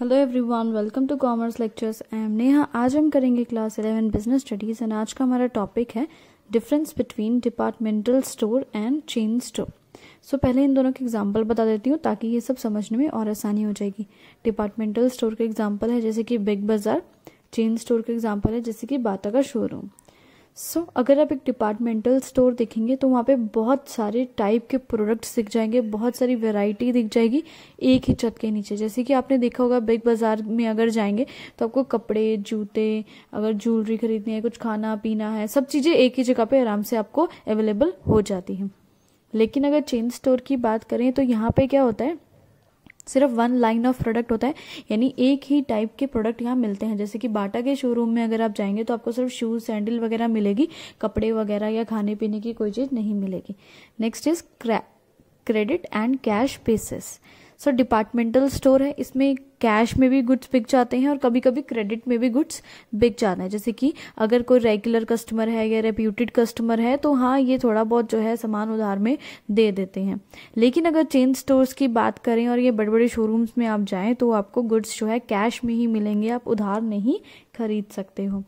hello everyone welcome to commerce lectures I am Neha आज हम करेंगे class eleven business studies and आज का हमारा टॉपिक है difference between departmental store and chain store so पहले इन दोनों के एग्जाम्पल बता देती हूँ ताकि ये सब समझने में और आसानी हो जाएगी डिपार्टमेंटल स्टोर का एग्जाम्पल है जैसे कि बिग बाज़ार चेन स्टोर का एग्जाम्पल है जैसे कि बाटा का शोरूम सो so, अगर आप एक डिपार्टमेंटल स्टोर देखेंगे तो वहाँ पे बहुत सारे टाइप के प्रोडक्ट्स दिख जाएंगे बहुत सारी वैरायटी दिख जाएगी एक ही छत के नीचे जैसे कि आपने देखा होगा बिग बाज़ार में अगर जाएंगे तो आपको कपड़े जूते अगर ज्वेलरी खरीदनी है कुछ खाना पीना है सब चीज़ें एक ही जगह पे आराम से आपको अवेलेबल हो जाती हैं लेकिन अगर चेन स्टोर की बात करें तो यहाँ पे क्या होता है सिर्फ वन लाइन ऑफ प्रोडक्ट होता है यानी एक ही टाइप के प्रोडक्ट यहाँ मिलते हैं जैसे कि बाटा के शोरूम में अगर आप जाएंगे तो आपको सिर्फ शूज सैंडल वगैरह मिलेगी कपड़े वगैरह या खाने पीने की कोई चीज़ नहीं मिलेगी next is credit and cash basis so departmental store है इसमें कैश में भी गुड्स बिक जाते हैं और कभी कभी क्रेडिट में भी गुड्स बिक जाते हैं जैसे कि अगर कोई रेगुलर कस्टमर है या रेप्यूटेड कस्टमर है तो हाँ ये थोड़ा बहुत जो है सामान उधार में दे देते हैं लेकिन अगर चेन स्टोर्स की बात करें और ये बड़े बड़े शोरूम्स में आप जाए तो आपको गुड्स जो है कैश में ही मिलेंगे आप उधार नहीं खरीद सकते हो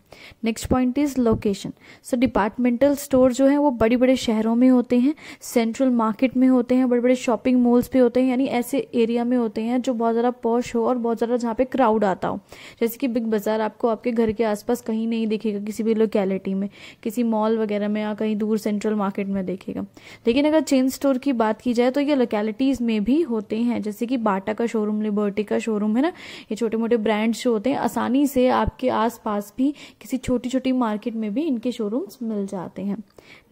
next point is location so departmental store जो है वो बड़े बड़े शहरों में होते हैं सेंट्रल मार्केट में होते हैं बड़े बड़े शॉपिंग मॉल्स पे होते हैं यानी ऐसे एरिया में होते हैं जो बहुत ज़्यादा पॉश हो और और बहुत ज़्यादा जहाँ पे क्राउड आता हो जैसे कि बिग बाज़ार आपको आपके घर के आसपास कहीं नहीं दिखेगा किसी भी लोकेलिटी में किसी मॉल वगैरह में या कहीं दूर सेंट्रल मार्केट में देखेगा लेकिन अगर चेन स्टोर की बात की जाए तो ये लोकेलिटीज़ में भी होते हैं जैसे कि बाटा का शोरूम लिबर्टी का शोरूम है ना ये छोटे मोटे ब्रांड्स जो होते हैं आसानी से आपके आसपास भी किसी छोटी छोटी मार्केट में भी इनके शोरूम्स मिल जाते हैं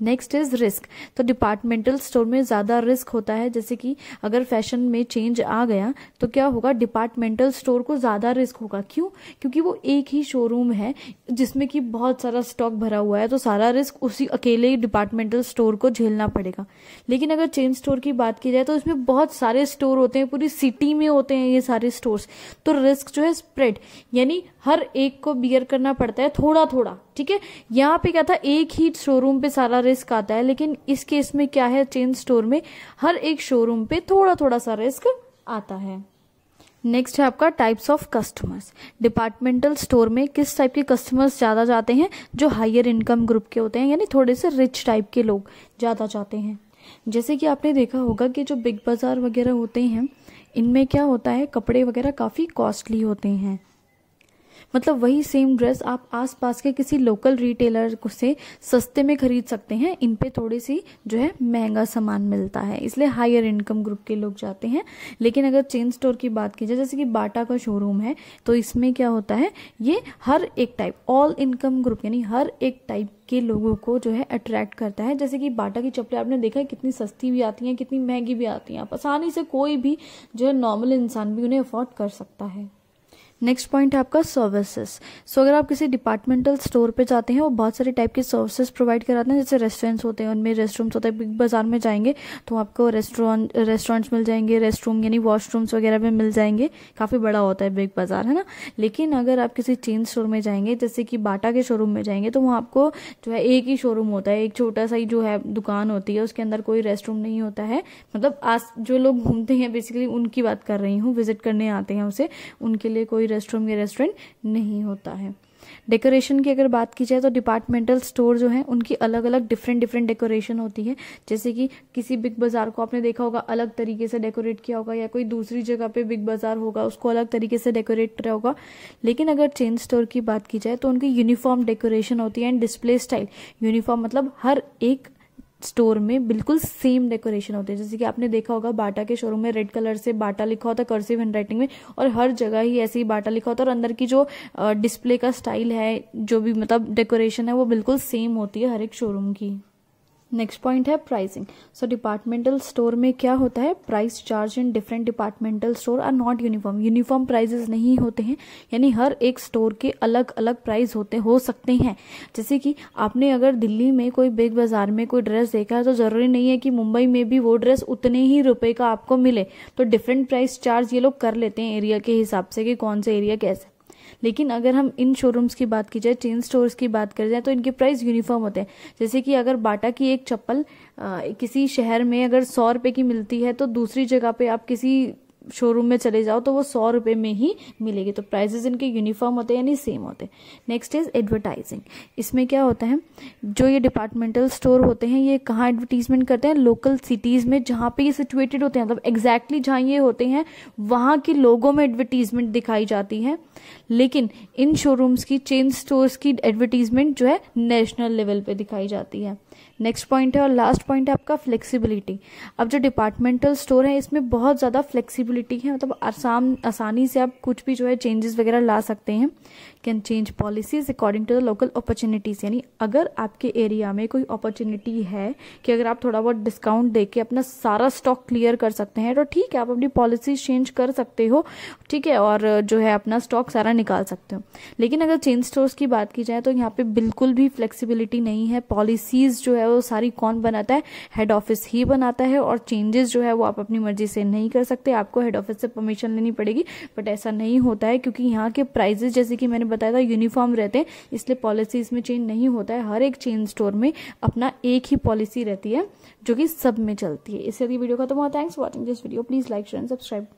नेक्स्ट इज रिस्क तो डिपार्टमेंटल स्टोर में ज़्यादा रिस्क होता है जैसे कि अगर फैशन में चेंज आ गया तो क्या होगा डिपार्टमेंट रेंटल स्टोर को ज़्यादा रिस्क होगा क्यों क्योंकि वो एक ही शोरूम है जिसमें कि बहुत सारा स्टॉक भरा हुआ है तो सारा रिस्क उसी अकेले डिपार्टमेंटल स्टोर को झेलना पड़ेगा लेकिन अगर चेन स्टोर की बात की जाए तो इसमें बहुत सारे स्टोर होते हैं पूरी सिटी में होते हैं ये सारे स्टोर तो रिस्क जो है स्प्रेड यानी हर एक को बियर करना पड़ता है थोड़ा थोड़ा ठीक है यहाँ पे क्या था एक ही शोरूम पे सारा रिस्क आता है लेकिन इस केस में क्या है चेन स्टोर में हर एक शोरूम पे थोड़ा थोड़ा सा रिस्क आता है नेक्स्ट है आपका types of customers departmental store में किस टाइप के कस्टमर्स ज़्यादा जाते हैं जो हायर इनकम ग्रुप के होते हैं यानी थोड़े से रिच टाइप के लोग ज़्यादा जाते हैं जैसे कि आपने देखा होगा कि जो बिग बाज़ार वगैरह होते हैं इनमें क्या होता है कपड़े वगैरह काफ़ी कॉस्टली होते हैं मतलब वही सेम ड्रेस आप आसपास के किसी लोकल रिटेलर को से सस्ते में खरीद सकते हैं इन पे थोड़ी सी जो है महंगा सामान मिलता है इसलिए हायर इनकम ग्रुप के लोग जाते हैं लेकिन अगर चेन स्टोर की बात की जाए जैसे कि बाटा का शोरूम है तो इसमें क्या होता है ये हर एक टाइप ऑल इनकम ग्रुप यानी हर एक टाइप के लोगों को जो है अट्रैक्ट करता है जैसे कि बाटा की चप्पलें आपने देखा है कितनी सस्ती भी आती हैं कितनी महंगी भी आती हैं आप आसानी से कोई भी जो है नॉर्मल इंसान भी उन्हें अफोर्ड कर सकता है नेक्स्ट पॉइंट है आपका सर्विसेज सो अगर आप किसी डिपार्टमेंटल स्टोर पे जाते हैं वो बहुत सारे टाइप की सर्विसेज प्रोवाइड कराते हैं जैसे रेस्टोरेंट्स होते हैं उनमें रेस्ट रूम्स होते हैं बिग बाजार में जाएंगे तो आपको रेस्टोरेंट रेस्टोरेंट्स मिल जाएंगे रेस्ट रूम यानी वॉशरूम्स वगैरह में मिल जाएंगे काफ़ी बड़ा होता है बिग बाजार है ना लेकिन अगर आप किसी चेन स्टोर में जाएंगे जैसे कि बाटा के शोरूम में जाएंगे तो वहाँ आपको जो है एक ही शोरूम होता है एक छोटा सा ही जो है दुकान होती है उसके अंदर कोई रेस्ट रूम नहीं होता है मतलब आज जो लोग घूमते हैं बेसिकली उनकी बात कर रही हूँ विजिट करने आते हैं उसे उनके लिए कोई कोई रेस्टोरेंट या रेस्टोरेंट नहीं होता है डेकोरेशन की अगर बात की जाए तो डिपार्टमेंटल स्टोर जो है उनकी अलग अलग डिफरेंट डिफरेंट डेकोरेशन होती है जैसे कि किसी बिग बाज़ार को आपने देखा होगा अलग तरीके से डेकोरेट किया होगा या कोई दूसरी जगह पे बिग बाज़ार होगा उसको अलग तरीके से डेकोरेट किया होगा लेकिन अगर चेन स्टोर की बात की जाए तो उनकी यूनिफॉर्म डेकोरेशन होती है एंड डिस्प्ले स्टाइल यूनिफॉर्म मतलब हर एक स्टोर में बिल्कुल सेम डेकोरेशन होती है जैसे कि आपने देखा होगा बाटा के शोरूम में रेड कलर से बाटा लिखा होता है कर्सिव हैंडराइटिंग में और हर जगह ही ऐसे ही बाटा लिखा होता है और अंदर की जो डिस्प्ले का स्टाइल है जो भी मतलब डेकोरेशन है वो बिल्कुल सेम होती है हर एक शोरूम की नेक्स्ट पॉइंट है प्राइसिंग सो डिपार्टमेंटल स्टोर में क्या होता है price charge in different departmental store are not uniform uniform prices नहीं होते हैं यानी हर एक स्टोर के अलग अलग प्राइस होते हो सकते हैं जैसे कि आपने अगर दिल्ली में कोई बिग बाजार में कोई ड्रेस देखा है तो ज़रूरी नहीं है कि मुंबई में भी वो ड्रेस उतने ही रुपए का आपको मिले तो डिफरेंट प्राइस चार्ज ये लोग कर लेते हैं एरिया के हिसाब से कि कौन सा एरिया कैसे लेकिन अगर हम इन शोरूम्स की बात की जाए चेन स्टोर्स की बात कर जाए तो इनके प्राइस यूनिफॉर्म होते हैं जैसे कि अगर बाटा की एक चप्पल किसी शहर में अगर सौ रुपये की मिलती है तो दूसरी जगह पे आप किसी शोरूम में चले जाओ तो वो सौ रुपए में ही मिलेगी तो प्राइजेस इनके यूनिफॉर्म होते हैं यानी सेम होते हैं नेक्स्ट इज एडवर्टाइजिंग इसमें क्या होता है जो ये डिपार्टमेंटल स्टोर होते हैं ये कहाँ एडवर्टीजमेंट करते हैं लोकल सिटीज़ में जहाँ पे ये सिचुएटेड होते हैं मतलब एग्जैक्टली जहाँ ये होते हैं वहाँ के लोगों में एडवर्टीजमेंट दिखाई जाती है लेकिन इन शोरूम्स की चेन स्टोर्स की एडवर्टीजमेंट जो है नेशनल लेवल पर दिखाई जाती है नेक्स्ट पॉइंट है और लास्ट पॉइंट है आपका फ्लेक्सिबिलिटी अब जो डिपार्टमेंटल स्टोर है इसमें बहुत ज़्यादा फ्लेक्सिबिलिटी है मतलब आसाम आसानी से आप कुछ भी जो है चेंजेस वगैरह ला सकते हैं can change policies according to the local opportunities यानी अगर आपके एरिया में कोई अपॉर्चुनिटी है कि अगर आप थोड़ा बहुत डिस्काउंट दे के अपना सारा स्टॉक क्लियर कर सकते हैं तो ठीक है आप अपनी पॉलिसीज चेंज कर सकते हो ठीक है और जो है अपना स्टॉक सारा निकाल सकते हो लेकिन अगर चेन स्टोर्स की बात की जाए तो यहाँ पे बिल्कुल भी फ्लेक्सीबिलिटी नहीं है पॉलिसीज जो है वो सारी कौन बनाता है हेड ऑफिस ही बनाता है और चेंजेस जो है वो आप अपनी मर्जी से नहीं कर सकते आपको हेड ऑफिस से परमिशन लेनी पड़ेगी बट ऐसा नहीं होता है क्योंकि यहाँ के प्राइजेस जैसे कि मैंने बताया था यूनिफॉर्म रहते हैं इसलिए पॉलिसी इसमें चेंज नहीं होता है हर एक चेन स्टोर में अपना एक ही पॉलिसी रहती है जो कि सब में चलती है इससे वीडियो का तो बहुत thanks watching this video please like share and subscribe